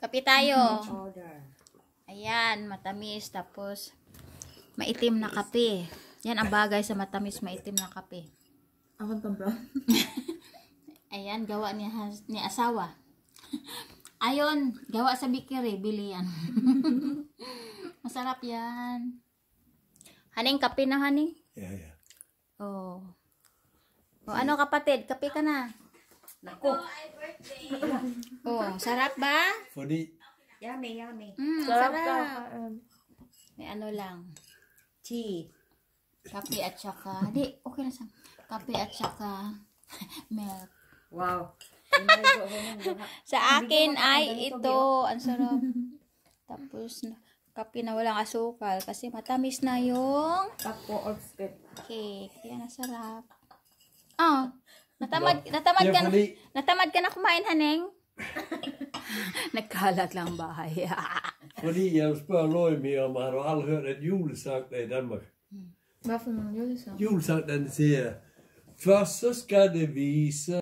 Kape tayo. Mm-hmm. Ayan, matamis. Tapos, maitim na kape. Yan ang bagay sa matamis, maitim na kape. Ako brown. Ayan, gawa ni, has, ni asawa. Ayon, gawa sa bikiri, bili yan. Masarap yan. Haning, kape na, haning? Yeah, yeah. Oh. O, oh, ano kapatid? Kape ka na. Nako. oh, sarap ba? Foodie. Yummy, yummy. Mm, sarap. sarap. May ano lang. Tea. Kape at saka, di, okay lang sa, kape at saka milk. Wow. sa akin ay ito, ang sarap. Tapos, kape na walang asukal kasi matamis na yung tapo or cake. Kaya nasarap. Ah, Natamad, diba? natamad ka na, natamad ka na kumain, Haneng? Nagkalat lang bahay. Fordi jeg spørger Løjmi om, har du aldrig hørt en julesang der i Danmark? Hvad for en julesang? Julesang, den siger, først så skal det vise